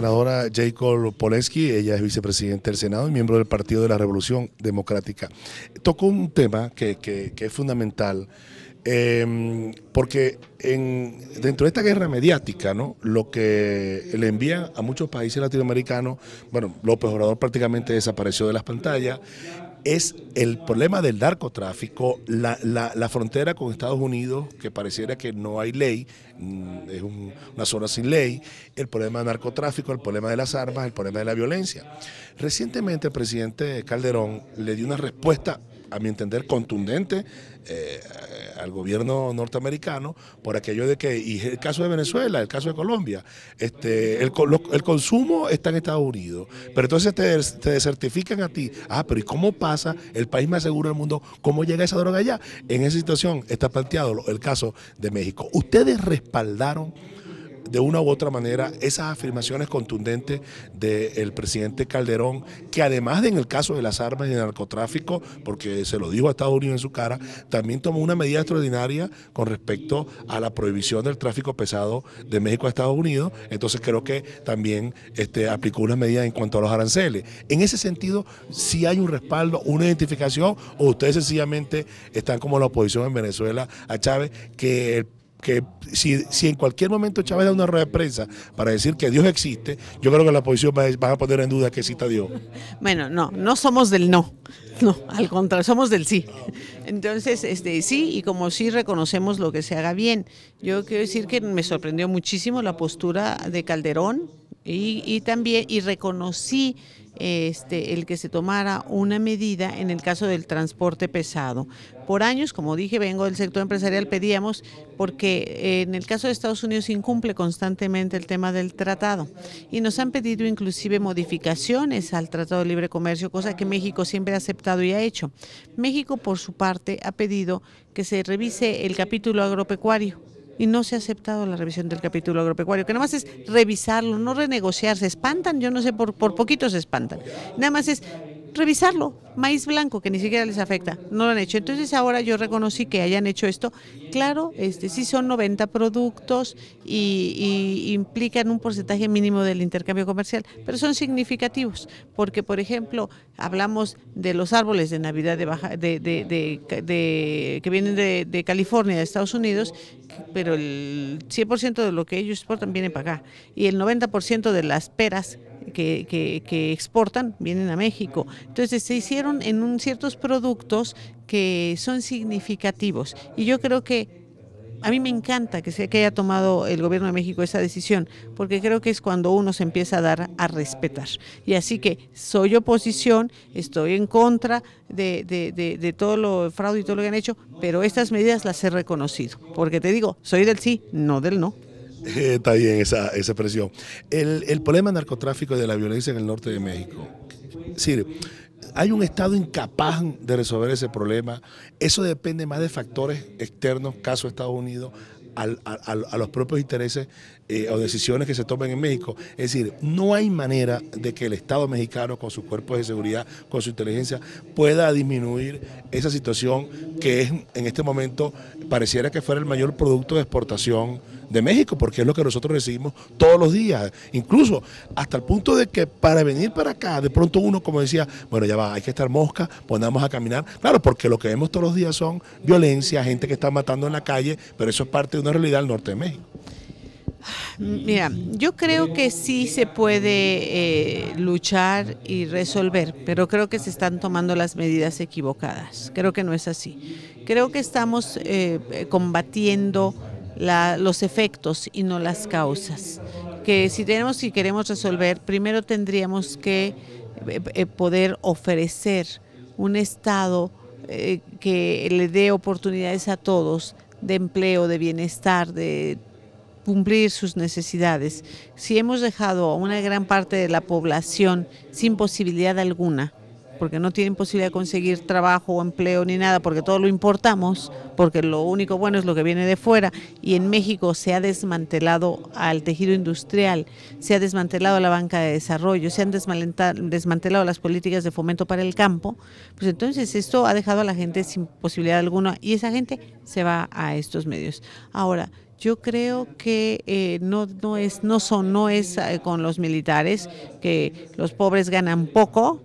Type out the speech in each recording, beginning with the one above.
senadora Jacob Poleski, ella es vicepresidente del Senado y miembro del Partido de la Revolución Democrática. Tocó un tema que, es fundamental, em, porque en, dentro de esta guerra mediática, ¿no? lo que le envían a muchos países latinoamericanos, bueno, López Obrador prácticamente desapareció de las pantallas, es el problema del narcotráfico, la, la, frontera con Estados Unidos, que pareciera que no hay ley, mm, es una zona sin ley, el problema del narcotráfico, el problema de las armas, el problema de la violencia. Recientemente el presidente Calderón le dio una respuesta a mi entender, contundente eh, eh, al gobierno norteamericano por aquello de que, y el caso de Venezuela, el caso de Colombia, este, el, consumo está en Estados Unidos, pero entonces te, te certifican a ti, ah, pero ¿y cómo pasa el país más seguro del mundo? ¿Cómo llega esa droga allá? En esa situación está planteado el caso de México. Ustedes respaldaron de una u otra manera esas afirmaciones contundentes del presidente Calderón, que además de en el caso de las armas y el narcotráfico, porque se lo dijo a Estados Unidos en su cara, también tomó una medida extraordinaria con respecto a la prohibición del tráfico pesado de México a Estados Unidos. Entonces creo que también este, aplicó una medida en cuanto a los aranceles. En ese sentido, si hay un respaldo, una identificación, o ustedes sencillamente están como la oposición en Venezuela a Chávez, que el que si, si, en cualquier momento Chávez da una rueda de prensa para decir que Dios existe, yo creo que la oposición va, a poner en duda que exista Dios. Bueno, no, no somos del no, no, al contrario, somos del sí. Entonces, este sí, y como sí reconocemos lo que se haga bien. Yo quiero decir que me sorprendió muchísimo la postura de Calderón y, también, y reconocí este, el que se tomara una medida en el caso del transporte pesado. Por años, como dije, vengo del sector empresarial, pedíamos, porque eh, en el caso de Estados Unidos incumple constantemente el tema del tratado y nos han pedido inclusive modificaciones al Tratado de Libre Comercio, cosa que México siempre ha aceptado y ha hecho. México, por su parte, ha pedido que se revise el capítulo agropecuario y no se ha aceptado la revisión del capítulo agropecuario, que nada más es revisarlo, no renegociar, se espantan, yo no sé, por, por poquito se espantan. Nada más es revisarlo. Maíz blanco, que ni siquiera les afecta, no lo han hecho. Entonces ahora yo reconocí que hayan hecho esto. Claro, este, sí son 90 productos y, implican un porcentaje mínimo del intercambio comercial, pero son significativos, porque por ejemplo, hablamos de los árboles de Navidad de que vienen de, California, de Estados Unidos, pero el 100% de lo que ellos exportan viene para acá. Y el 90% de las peras que, exportan vienen a México. Entonces se hicieron en un, ciertos productos que son significativos. Y yo creo que a mí me encanta que, sea que haya tomado el gobierno de México esa decisión, porque creo que es cuando uno se empieza a dar a respetar. Y así que soy oposición, estoy en contra de, de, de, de todo lo fraude y todo lo que han hecho, pero estas medidas las he reconocido, porque te digo, soy del sí, no del no. Está bien esa, esa expresión. El, problema narcotráfico y de la violencia en el norte de México. Es decir, hay un Estado incapaz de resolver ese problema. Eso depende más de factores externos, caso Estados Unidos, a, a, los propios intereses eh, o decisiones que se tomen en México. Es decir, no hay manera de que el Estado mexicano, con sus cuerpos de seguridad, con su inteligencia, pueda disminuir esa situación que es en este momento pareciera que fuera el mayor producto de exportación de México, porque es lo que nosotros recibimos todos los días, incluso hasta el punto de que para venir para acá, de pronto uno como decía, bueno, ya va, hay que estar mosca, ponemos a caminar, claro, porque lo que vemos todos los días son violencia, gente que está matando en la calle, pero eso es parte de una realidad del norte de México. Mira, yo creo que sí se puede eh, luchar y resolver, pero creo que se están tomando las medidas equivocadas. Creo que no es así. Creo que estamos eh, combatiendo los efectos y no las causas. Que si tenemos queremos resolver, primero tendríamos que eh, eh, poder ofrecer un Estado eh, que le dé oportunidades a todos de empleo, de bienestar, de cumplir sus necesidades. Si hemos dejado a una gran parte de la población sin posibilidad alguna porque no tienen posibilidad de conseguir trabajo o empleo ni nada, porque todo lo importamos, porque lo único bueno es lo que viene de fuera. Y en México se ha desmantelado al tejido industrial, se ha desmantelado la banca de desarrollo, se han desmantelado las políticas de fomento para el campo. Pues entonces esto ha dejado a la gente sin posibilidad alguna y esa gente se va a estos medios. Ahora, yo creo que eh, no, no, es, no son, no es eh, con los militares, que los pobres ganan poco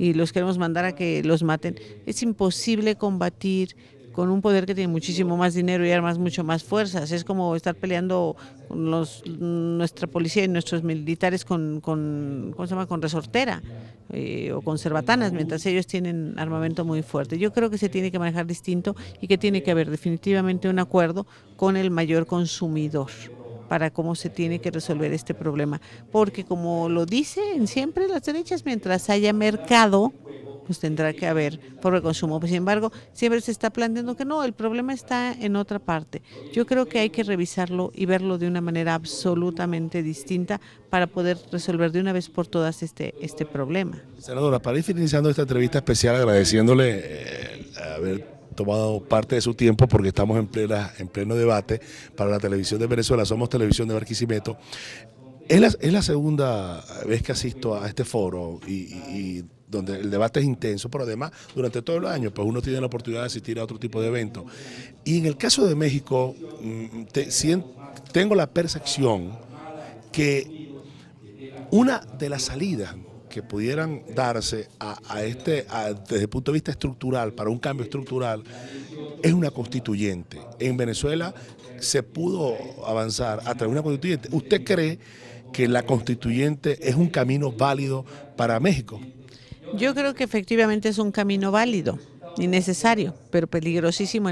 y los queremos mandar a que los maten. Es imposible combatir con un poder que tiene muchísimo más dinero y armas mucho más fuerzas. Es como estar peleando nuestra policía y nuestros militares con, con resortera eh, o con cerbatanas, mientras ellos tienen armamento muy fuerte. Yo creo que se tiene que manejar distinto y que tiene que haber definitivamente un acuerdo con el mayor consumidor para cómo se tiene que resolver este problema. Porque como lo dicen siempre las derechas, mientras haya mercado, pues tendrá que haber por consumo. sin embargo, siempre se está planteando que no, el problema está en otra parte. Yo creo que hay que revisarlo y verlo de una manera absolutamente distinta para poder resolver de una vez por todas este, este problema. Senadora, para ir finalizando esta entrevista especial, agradeciéndole eh, haber tomado parte de su tiempo porque estamos en, plena, en pleno debate para la televisión de Venezuela, somos televisión de Barquisimeto. Es la, es la segunda vez que asisto a este foro y, donde el debate es intenso, pero además durante todo el año, pues uno tiene la oportunidad de asistir a otro tipo de eventos. Y en el caso de México, mm, te, tengo la percepción que una de las salidas que pudieran darse a, este, desde el punto de vista estructural, para un cambio estructural, es una constituyente. En Venezuela se pudo avanzar a través de una constituyente. ¿Usted cree que la constituyente es un camino válido para México? Yo creo que efectivamente es un camino válido y necesario, pero peligrosísimo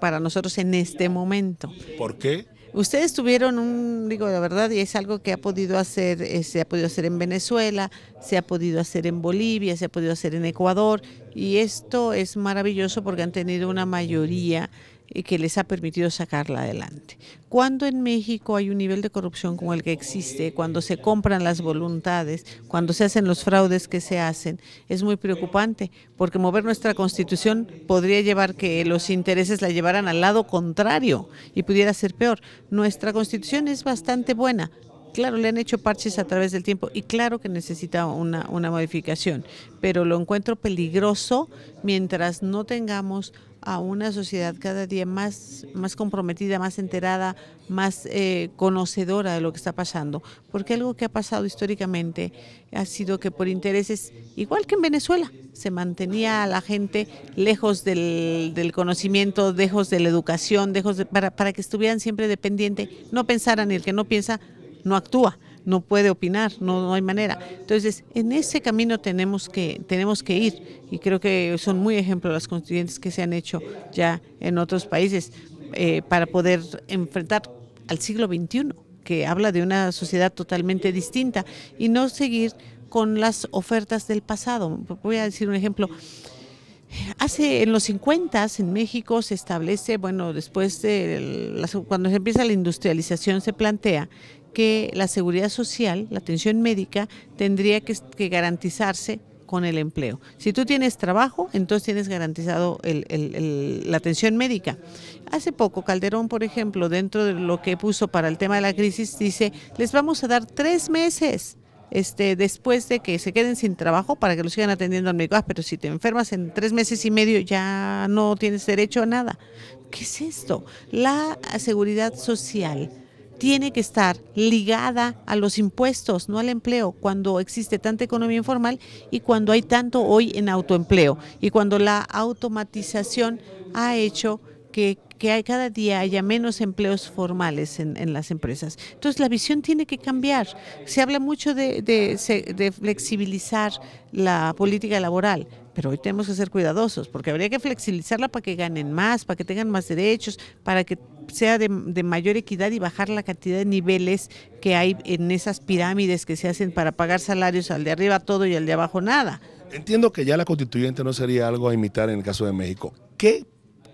para nosotros en este momento. ¿Por qué? Ustedes tuvieron un, digo la verdad, y es algo que ha podido hacer, eh, se ha podido hacer en Venezuela, se ha podido hacer en Bolivia, se ha podido hacer en Ecuador, y esto es maravilloso porque han tenido una mayoría y que les ha permitido sacarla adelante. Cuando en México hay un nivel de corrupción como el que existe, cuando se compran las voluntades, cuando se hacen los fraudes que se hacen, es muy preocupante, porque mover nuestra constitución podría llevar que los intereses la llevaran al lado contrario y pudiera ser peor. Nuestra constitución es bastante buena, claro, le han hecho parches a través del tiempo y claro que necesita una, una modificación, pero lo encuentro peligroso mientras no tengamos a una sociedad cada día más, más comprometida, más enterada, más eh, conocedora de lo que está pasando. Porque algo que ha pasado históricamente ha sido que por intereses, igual que en Venezuela, se mantenía a la gente lejos del, del conocimiento, lejos de la educación, lejos de, para, para que estuvieran siempre dependiente, no pensaran, y el que no piensa no actúa no puede opinar, no, hay manera. Entonces, en ese camino tenemos que, tenemos que ir y creo que son muy ejemplos las constituyentes que se han hecho ya en otros países eh, para poder enfrentar al siglo XXI, que habla de una sociedad totalmente distinta y no seguir con las ofertas del pasado. Voy a decir un ejemplo. Hace en los 50 en México se establece, bueno, después de cuando se empieza la industrialización se plantea que la seguridad social, la atención médica, tendría que, garantizarse con el empleo. Si tú tienes trabajo, entonces tienes garantizado la atención médica. Hace poco Calderón, por ejemplo, dentro de lo que puso para el tema de la crisis, dice, les vamos a dar tres meses este, después de que se queden sin trabajo para que lo sigan atendiendo al médico. Ah, pero si te enfermas en tres meses y medio ya no tienes derecho a nada. ¿Qué es esto? La seguridad social tiene que estar ligada a los impuestos, no al empleo, cuando existe tanta economía informal y cuando hay tanto hoy en autoempleo y cuando la automatización ha hecho que, cada día haya menos empleos formales en, las empresas. Entonces la visión tiene que cambiar. Se habla mucho de flexibilizar la política laboral, pero hoy tenemos que ser cuidadosos porque habría que flexibilizarla para que ganen más, para que tengan más derechos, para que sea de, mayor equidad y bajar la cantidad de niveles que hay en esas pirámides que se hacen para pagar salarios al de arriba todo y al de abajo nada. Entiendo que ya la constituyente no sería algo a imitar en el caso de México. ¿Qué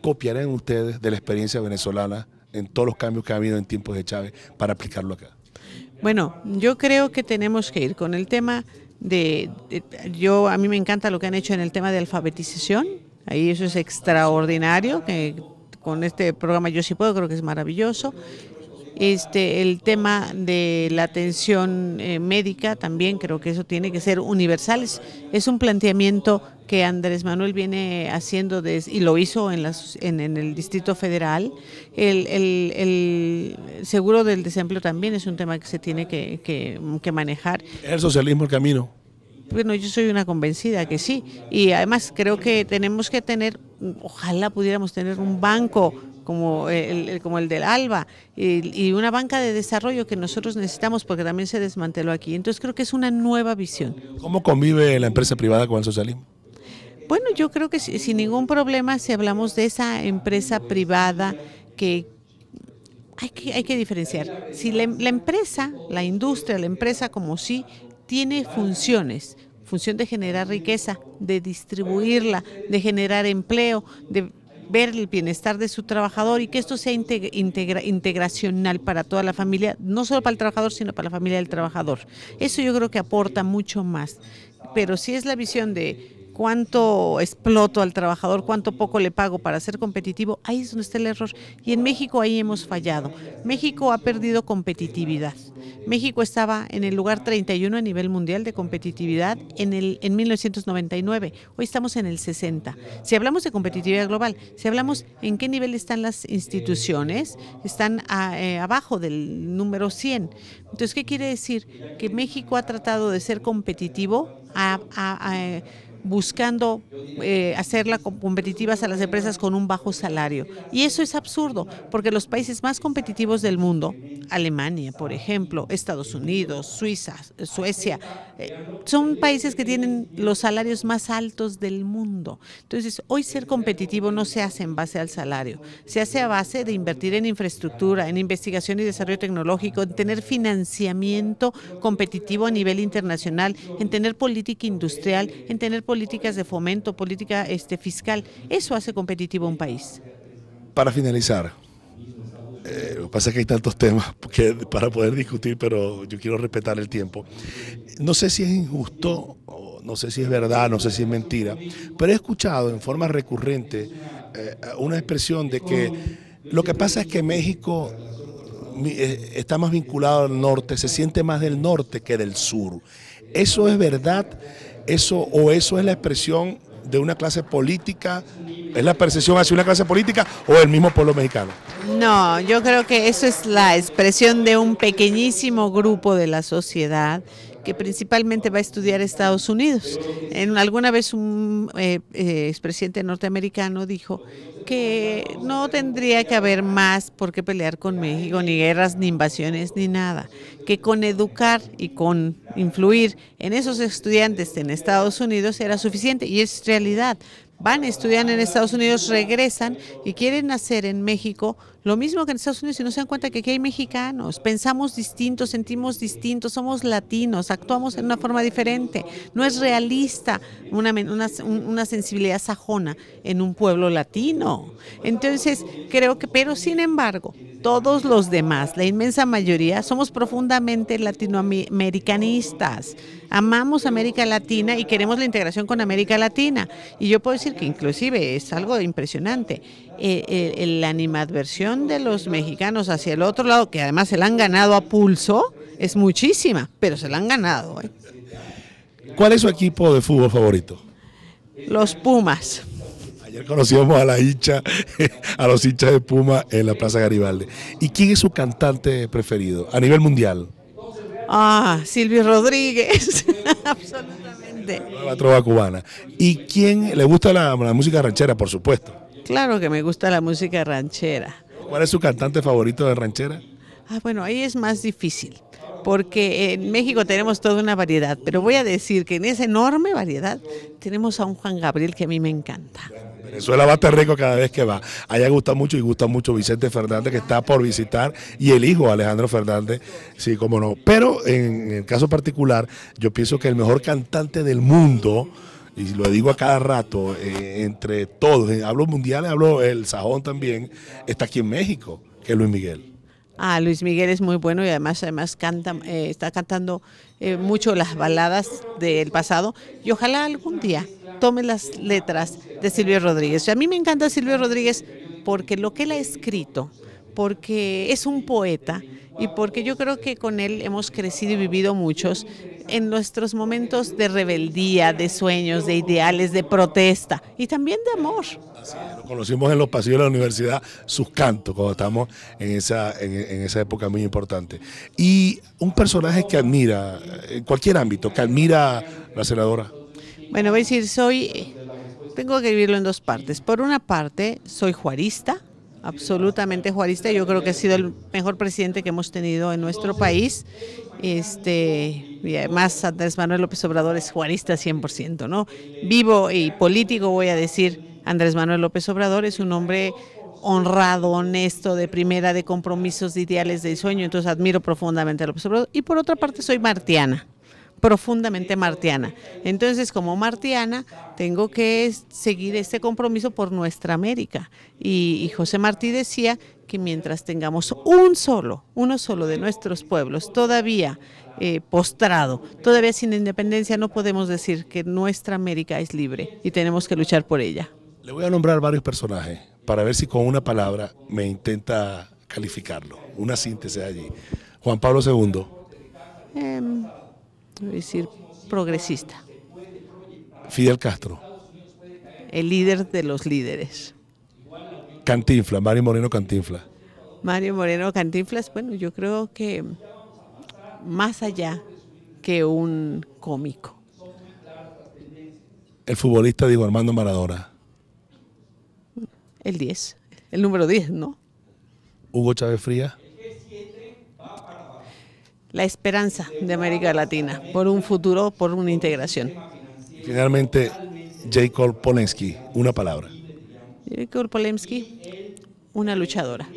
copiarán ustedes de la experiencia venezolana en todos los cambios que ha habido en tiempos de Chávez para aplicarlo acá? Bueno, yo creo que tenemos que ir con el tema de, yo a mí me encanta lo que han hecho en el tema de alfabetización, Ahí eso es extraordinario, que con este programa Yo sí puedo, creo que es maravilloso. Este, el tema de la atención eh, médica también creo que eso tiene que ser universal. Es, un planteamiento que Andrés Manuel viene haciendo y lo hizo en, las, en, el Distrito Federal. El, el, seguro del desempleo también es un tema que se tiene que, que manejar. El socialismo el camino. Bueno, yo soy una convencida que sí. Y además creo que tenemos que tener ojalá pudiéramos tener un banco como el, como el del ALBA y, una banca de desarrollo que nosotros necesitamos porque también se desmanteló aquí. Entonces creo que es una nueva visión. ¿Cómo convive la empresa privada con el socialismo? Bueno, yo creo que sin ningún problema si hablamos de esa empresa privada que hay que, hay que diferenciar. Si la empresa, la industria, la empresa como sí, tiene funciones, función de generar riqueza, de distribuirla, de generar empleo, de ver el bienestar de su trabajador y que esto sea integracional para toda la familia, no solo para el trabajador, sino para la familia del trabajador. Eso yo creo que aporta mucho más. Pero si es la visión de cuánto exploto al trabajador, cuánto poco le pago para ser competitivo, ahí es donde está el error. Y en México ahí hemos fallado. México ha perdido competitividad. México estaba en el lugar 31 a nivel mundial de competitividad en, el, en 1999. Hoy estamos en el 60. Si hablamos de competitividad global, si hablamos en qué nivel están las instituciones, están ah, eh, abajo del número 100. Entonces, ¿qué quiere decir? Que México ha tratado de ser competitivo a buscando eh, hacerla competitivas a las empresas con un bajo salario. Y eso es absurdo, porque los países más competitivos del mundo, Alemania, por ejemplo, Estados Unidos, Suiza, Suecia, eh, son países que tienen los salarios más altos del mundo. Entonces, hoy ser competitivo no se hace en base al salario, se hace a base de invertir en infraestructura, en investigación y desarrollo tecnológico, en tener financiamiento competitivo a nivel internacional, en tener política industrial, en tener política políticas de fomento, política este, fiscal. Eso hace competitivo un país. Para finalizar, eh, lo pasa es que hay tantos temas que, para poder discutir, pero yo quiero respetar el tiempo. No sé si es injusto, no sé si es verdad, no sé si es mentira, pero he escuchado en forma recurrente eh, una expresión de que lo que pasa es que México eh, está más vinculado al norte, se siente más del norte que del sur. ¿Eso es verdad? eso o eso es la expresión de una clase política, es la percepción hacia una clase política o el mismo pueblo mexicano? No, yo creo que eso es la expresión de un pequeñísimo grupo de la sociedad que principalmente va a estudiar Estados Unidos. En alguna vez un eh, eh, expresidente norteamericano dijo que no tendría que haber más por qué pelear con México, ni guerras, ni invasiones, ni nada, que con educar y con influir en esos estudiantes en Estados Unidos era suficiente y es realidad. Van, estudian en Estados Unidos, regresan y quieren hacer en México lo mismo que en Estados Unidos, si no se dan cuenta que aquí hay mexicanos, pensamos distintos, sentimos distintos, somos latinos, actuamos en una forma diferente. No es realista una, sensibilidad sajona en un pueblo latino. Entonces, creo que, pero sin embargo, todos los demás, la inmensa mayoría, somos profundamente latinoamericanistas. Amamos América Latina y queremos la integración con América Latina. Y yo puedo decir que inclusive es algo impresionante. Eh, el la animadversión de los mexicanos hacia el otro lado, que además se la han ganado a pulso, es muchísima, pero se la han ganado. ¿eh? ¿Cuál es su equipo de fútbol favorito? Los Pumas. Ayer conocíamos a la hincha, a los hinchas de Puma en la Plaza Garibaldi. ¿Y quién es su cantante preferido a nivel mundial? Ah, Silvio Rodríguez, absolutamente. La trova cubana. ¿Y quién le gusta la música ranchera, por supuesto? Claro que me gusta la música ranchera. ¿Cuál es su cantante favorito de ranchera? Ah, bueno, ahí es más difícil, porque en México tenemos toda una variedad, pero voy a decir que en esa enorme variedad tenemos a un Juan Gabriel que a mí me encanta. Venezuela va a estar rico cada vez que va. Allá gusta mucho y gusta mucho Vicente Fernández, que está por visitar, y el hijo Alejandro Fernández, sí, como no. Pero en el caso particular, yo pienso que el mejor cantante del mundo y lo digo a cada rato, eh, entre todos, hablo mundial hablo el sajón también, está aquí en México, que es Luis Miguel. Ah, Luis Miguel es muy bueno y además, además canta, eh, está cantando eh, mucho las baladas del pasado y ojalá algún día tome las letras de Silvio Rodríguez. a mí me encanta Silvio Rodríguez porque lo que él ha escrito porque es un poeta y porque yo creo que con él hemos crecido y vivido muchos en nuestros momentos de rebeldía, de sueños, de ideales, de protesta y también de amor. lo conocimos en los pasillos de la universidad sus cantos cuando estamos en esa, en esa época muy importante. Y un personaje que admira, en cualquier ámbito, que admira la senadora. Bueno, voy a decir, soy, tengo que vivirlo en dos partes. Por una parte, soy juarista, absolutamente juarista. Yo creo que ha sido el mejor presidente que hemos tenido en nuestro país. Este, y además Andrés Manuel López Obrador es juarista 100%, ¿no? Vivo y político, voy a decir, Andrés Manuel López Obrador es un hombre honrado, honesto, de primera, de compromisos, de ideales, de sueño. Entonces admiro profundamente a López Obrador. Y por otra parte soy martiana profundamente martiana. Entonces, como martiana, tengo que seguir este compromiso por nuestra América. Y, José Martí decía que mientras tengamos un solo, uno solo de nuestros pueblos todavía eh, postrado, todavía sin independencia, no podemos decir que nuestra América es libre y tenemos que luchar por ella. Le voy a nombrar varios personajes para ver si con una palabra me intenta calificarlo, una síntesis allí. Juan Pablo II es decir, progresista. Fidel Castro. El líder de los líderes. Cantinfla, Mario Moreno Cantinfla, Mario Moreno Cantinflas, bueno, yo creo que más allá que un cómico. El futbolista digo Armando Maradona. El 10, el número 10, ¿no? Hugo Chávez Frías la esperanza de América Latina por un futuro, por una integración. Finalmente, Jacob Polensky, una palabra. Jacob Polensky, una luchadora.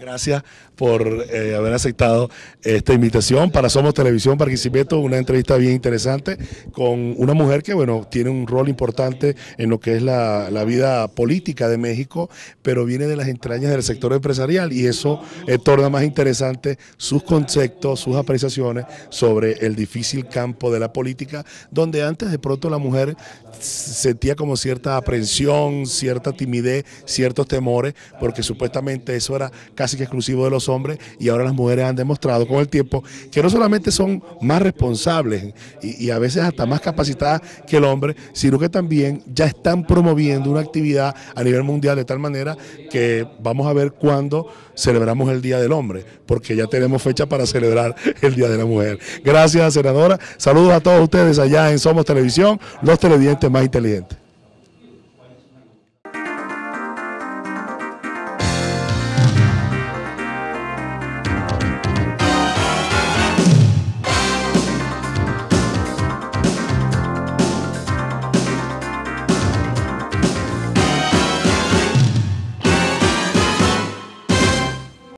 Gracias por eh, haber aceptado esta invitación para Somos Televisión participeto una entrevista bien interesante con una mujer que, bueno, tiene un rol importante en lo que es la, vida política de México, pero viene de las entrañas del sector empresarial y eso torna más interesante sus conceptos, sus apreciaciones sobre el difícil campo de la política, donde antes de pronto la mujer sentía como cierta aprensión, cierta timidez, ciertos temores, porque supuestamente eso era casi que exclusivo de los hombres y ahora las mujeres han demostrado con el tiempo que no solamente son más responsables y, y a veces hasta más capacitadas que el hombre, sino que también ya están promoviendo una actividad a nivel mundial de tal manera que vamos a ver cuándo celebramos el Día del Hombre, porque ya tenemos fecha para celebrar el Día de la Mujer. Gracias, senadora. Saludos a todos ustedes allá en Somos Televisión, los televidentes más inteligentes.